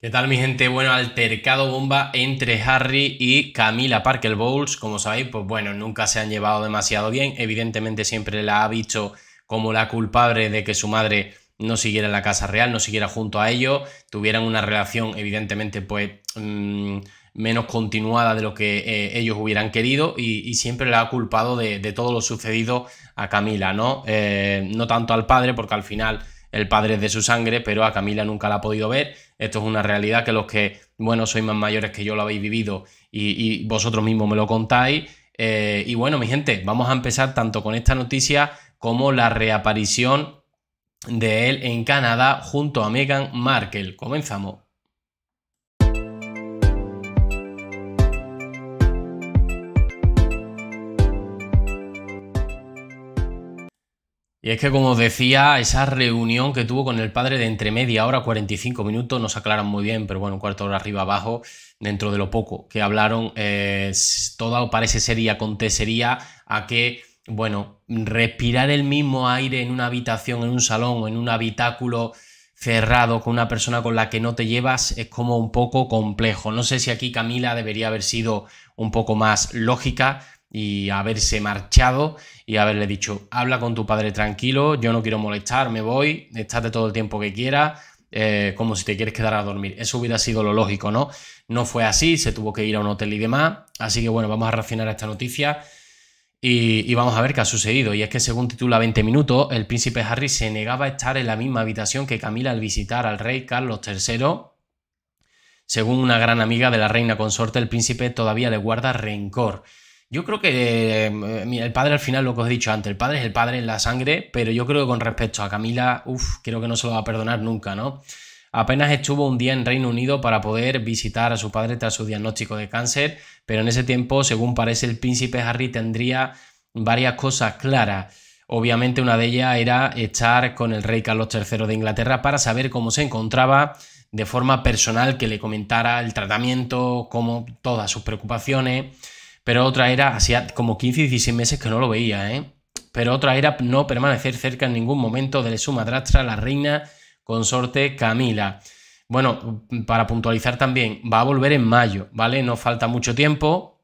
¿Qué tal mi gente? Bueno, altercado bomba entre Harry y Camila Parker Bowles. Como sabéis, pues bueno, nunca se han llevado demasiado bien. Evidentemente siempre la ha visto como la culpable de que su madre no siguiera en la casa real, no siguiera junto a ellos, tuvieran una relación evidentemente pues mm, menos continuada de lo que eh, ellos hubieran querido y, siempre la ha culpado de, todo lo sucedido a Camila, ¿no? Eh, no tanto al padre porque al final el padre de su sangre, pero a Camila nunca la ha podido ver. Esto es una realidad que los que, bueno, sois más mayores que yo lo habéis vivido y, vosotros mismos me lo contáis. Eh, y bueno, mi gente, vamos a empezar tanto con esta noticia como la reaparición de él en Canadá junto a Meghan Markle. Comenzamos. Y es que, como os decía, esa reunión que tuvo con el padre de entre media hora, 45 minutos, nos aclaran muy bien, pero bueno, un cuarto hora arriba abajo, dentro de lo poco que hablaron, todo parece sería, acontecería a que, bueno, respirar el mismo aire en una habitación, en un salón o en un habitáculo cerrado con una persona con la que no te llevas es como un poco complejo. No sé si aquí Camila debería haber sido un poco más lógica, y haberse marchado y haberle dicho, habla con tu padre tranquilo, yo no quiero molestar, me voy, estate todo el tiempo que quieras, eh, como si te quieres quedar a dormir. Eso hubiera sido lo lógico, ¿no? No fue así, se tuvo que ir a un hotel y demás. Así que bueno, vamos a refinar esta noticia y, y vamos a ver qué ha sucedido. Y es que según titula 20 minutos, el príncipe Harry se negaba a estar en la misma habitación que Camila al visitar al rey Carlos III según una gran amiga de la reina consorte, el príncipe todavía le guarda rencor yo creo que, eh, el padre al final, lo que os he dicho antes, el padre es el padre en la sangre, pero yo creo que con respecto a Camila, uff, creo que no se lo va a perdonar nunca, ¿no? Apenas estuvo un día en Reino Unido para poder visitar a su padre tras su diagnóstico de cáncer, pero en ese tiempo, según parece, el príncipe Harry tendría varias cosas claras. Obviamente una de ellas era estar con el rey Carlos III de Inglaterra para saber cómo se encontraba de forma personal, que le comentara el tratamiento, cómo todas sus preocupaciones. Pero otra era, hacía como 15, 16 meses que no lo veía, ¿eh? Pero otra era no permanecer cerca en ningún momento de su madrastra, la reina consorte Camila. Bueno, para puntualizar también, va a volver en mayo, ¿vale? No falta mucho tiempo.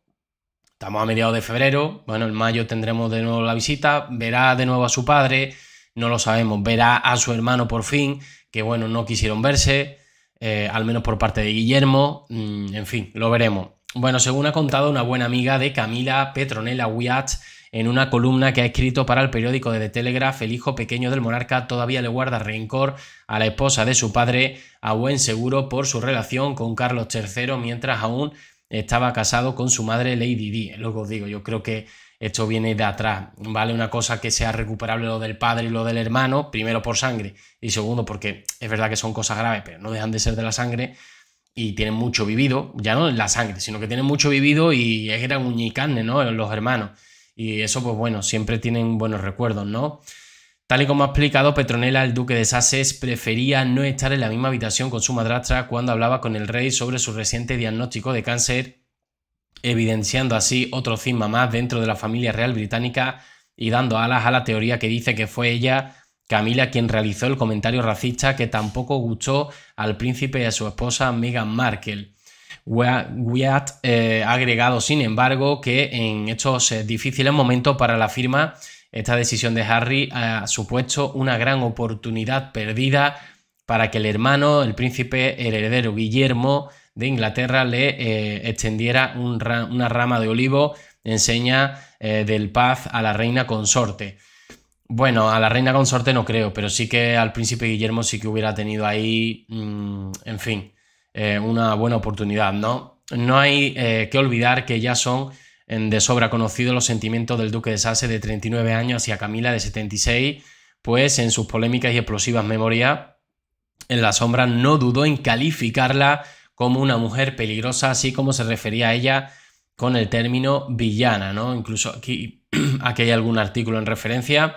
Estamos a mediados de febrero. Bueno, en mayo tendremos de nuevo la visita. Verá de nuevo a su padre. No lo sabemos. Verá a su hermano por fin. Que bueno, no quisieron verse. Eh, al menos por parte de Guillermo. Mm, en fin, lo veremos. Bueno, según ha contado una buena amiga de Camila Petronella Wiat, en una columna que ha escrito para el periódico de The Telegraph, el hijo pequeño del monarca todavía le guarda rencor a la esposa de su padre, a buen seguro, por su relación con Carlos III, mientras aún estaba casado con su madre Lady Di. Luego os digo, yo creo que esto viene de atrás, ¿vale? Una cosa que sea recuperable lo del padre y lo del hermano, primero por sangre y segundo porque es verdad que son cosas graves, pero no dejan de ser de la sangre y tienen mucho vivido, ya no en la sangre, sino que tienen mucho vivido y eran uña ¿no? Los hermanos. Y eso, pues bueno, siempre tienen buenos recuerdos, ¿no? Tal y como ha explicado Petronella, el duque de Sussex prefería no estar en la misma habitación con su madrastra cuando hablaba con el rey sobre su reciente diagnóstico de cáncer, evidenciando así otro cisma más dentro de la familia real británica y dando alas a la teoría que dice que fue ella Camila quien realizó el comentario racista que tampoco gustó al príncipe y a su esposa Meghan Markle. Wyatt eh, ha agregado, sin embargo, que en estos eh, difíciles momentos para la firma, esta decisión de Harry ha supuesto una gran oportunidad perdida para que el hermano, el príncipe heredero Guillermo de Inglaterra, le eh, extendiera una rama de olivo en seña del paz a la reina consorte. Bueno, a la reina consorte no creo, pero sí que al príncipe Guillermo sí que hubiera tenido ahí, mm, en fin, eh, una buena oportunidad, ¿no? No hay eh, que olvidar que ya son de sobra conocidos los sentimientos del duque de Sasse de 39 años hacia Camila de 76, pues en sus polémicas y explosivas memorias, en la sombra no dudó en calificarla como una mujer peligrosa, así como se refería a ella con el término villana, ¿no? Incluso aquí, aquí hay algún artículo en referencia.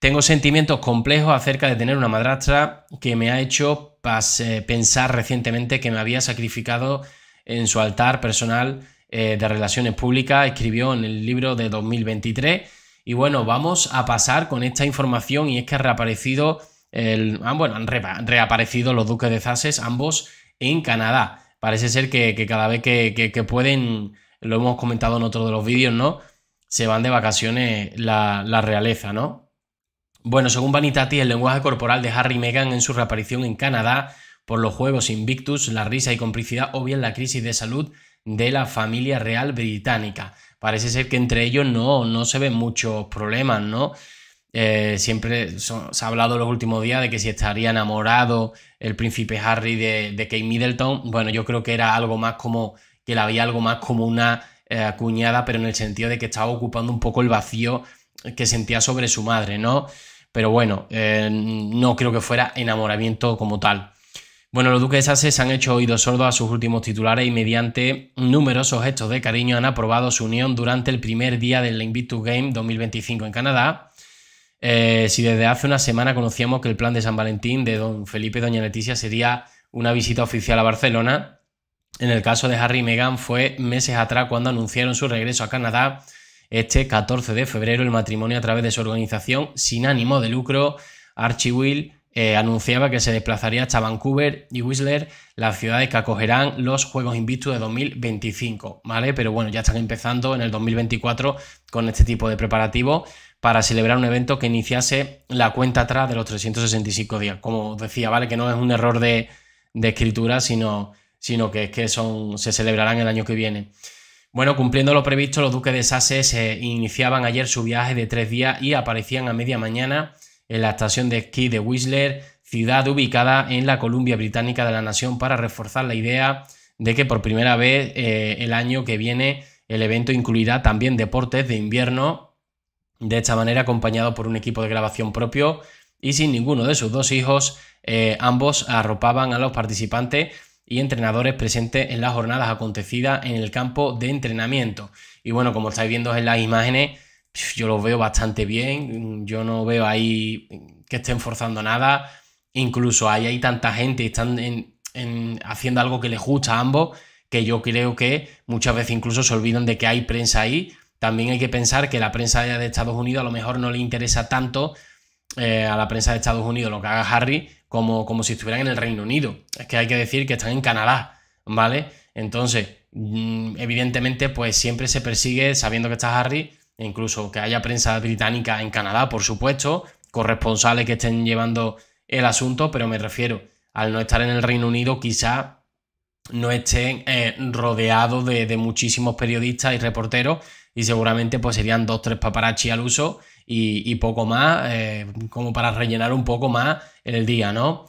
Tengo sentimientos complejos acerca de tener una madrastra que me ha hecho eh, pensar recientemente que me había sacrificado en su altar personal eh, de relaciones públicas, escribió en el libro de 2023. Y bueno, vamos a pasar con esta información y es que ha reaparecido, el, ah, han reaparecido los duques de Zases, ambos en Canadá. Parece ser que, cada vez que, pueden, lo hemos comentado en otro de los vídeos, ¿no? Se van de vacaciones la realeza, ¿no? Bueno, según Vanitati, el lenguaje corporal de Harry y Meghan en su reaparición en Canadá por los Juegos Invictus, la risa y complicidad o bien la crisis de salud de la familia real británica. Parece ser que entre ellos no, no se ven muchos problemas, ¿no? Eh, siempre se ha hablado los últimos días de que si estaría enamorado el príncipe Harry de, Kate Middleton. Bueno, yo creo que era algo más como que la había algo más como una eh, cuñada, pero en el sentido de que estaba ocupando un poco el vacío que sentía sobre su madre, ¿no? Pero bueno, eh, no creo que fuera enamoramiento como tal. Bueno, los duques de se han hecho oídos sordos a sus últimos titulares y mediante numerosos gestos de cariño han aprobado su unión durante el primer día del Invictus Game 2025 en Canadá. Eh, si desde hace una semana conocíamos que el plan de San Valentín de don Felipe y doña Leticia sería una visita oficial a Barcelona, en el caso de Harry y Meghan fue meses atrás cuando anunciaron su regreso a Canadá este 14 de febrero, el matrimonio a través de su organización sin ánimo de lucro, Archie Will, eh, anunciaba que se desplazaría hasta Vancouver y Whistler, las ciudades que acogerán los Juegos Invictus de 2025, ¿vale? Pero bueno, ya están empezando en el 2024 con este tipo de preparativos para celebrar un evento que iniciase la cuenta atrás de los 365 días. Como decía, ¿vale? Que no es un error de, escritura, sino, sino que es que son, se celebrarán el año que viene. Bueno, cumpliendo lo previsto, los duques de Sasse se eh, iniciaban ayer su viaje de tres días y aparecían a media mañana en la estación de esquí de Whistler, ciudad ubicada en la Columbia Británica de la Nación, para reforzar la idea de que por primera vez eh, el año que viene el evento incluirá también deportes de invierno, de esta manera acompañado por un equipo de grabación propio y sin ninguno de sus dos hijos, eh, ambos arropaban a los participantes y entrenadores presentes en las jornadas acontecidas en el campo de entrenamiento. Y bueno, como estáis viendo en las imágenes, yo los veo bastante bien, yo no veo ahí que estén forzando nada, incluso ahí hay tanta gente y están haciendo algo que les gusta a ambos, que yo creo que muchas veces incluso se olvidan de que hay prensa ahí. También hay que pensar que la prensa de Estados Unidos a lo mejor no le interesa tanto eh, a la prensa de Estados Unidos lo que haga Harry como, como si estuvieran en el Reino Unido. Es que hay que decir que están en Canadá, ¿vale? Entonces, mm, evidentemente, pues siempre se persigue sabiendo que está Harry, e incluso que haya prensa británica en Canadá, por supuesto, corresponsales que estén llevando el asunto, pero me refiero, al no estar en el Reino Unido, quizá no estén rodeado eh, rodeados de, muchísimos periodistas y reporteros y seguramente pues serían dos, tres paparazzi al uso y, poco más, eh, como para rellenar un poco más el día, ¿no?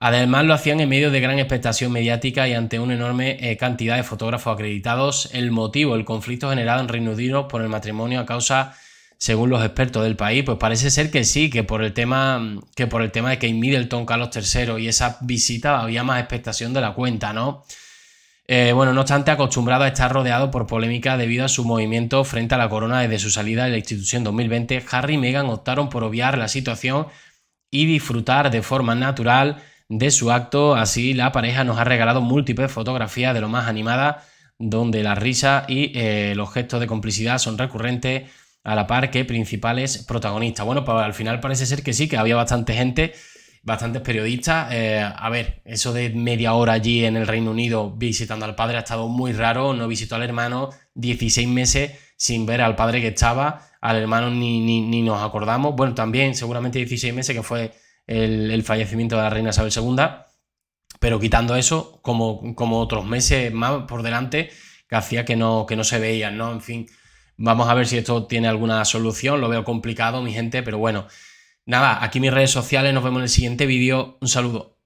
Además lo hacían en medio de gran expectación mediática y ante una enorme eh, cantidad de fotógrafos acreditados. El motivo, el conflicto generado en Reino Unido por el matrimonio a causa, según los expertos del país, pues parece ser que sí, que por el tema, que por el tema de Kate Middleton, Carlos III y esa visita había más expectación de la cuenta, ¿no? Eh, bueno, no obstante, acostumbrado a estar rodeado por polémica debido a su movimiento frente a la corona desde su salida de la institución 2020, Harry y Meghan optaron por obviar la situación y disfrutar de forma natural de su acto. Así, la pareja nos ha regalado múltiples fotografías de lo más animada, donde la risa y eh, los gestos de complicidad son recurrentes a la par que principales protagonistas. Bueno, pues, al final parece ser que sí, que había bastante gente bastantes periodistas. Eh, a ver, eso de media hora allí en el Reino Unido visitando al padre ha estado muy raro. No visitó al hermano 16 meses sin ver al padre que estaba. Al hermano ni, nos acordamos. Bueno, también seguramente 16 meses que fue el, fallecimiento de la reina Isabel II. Pero quitando eso, como, como otros meses más por delante, que hacía que no, que no se veían, ¿no? En fin, vamos a ver si esto tiene alguna solución. Lo veo complicado, mi gente, pero bueno. Nada, aquí mis redes sociales, nos vemos en el siguiente vídeo. Un saludo.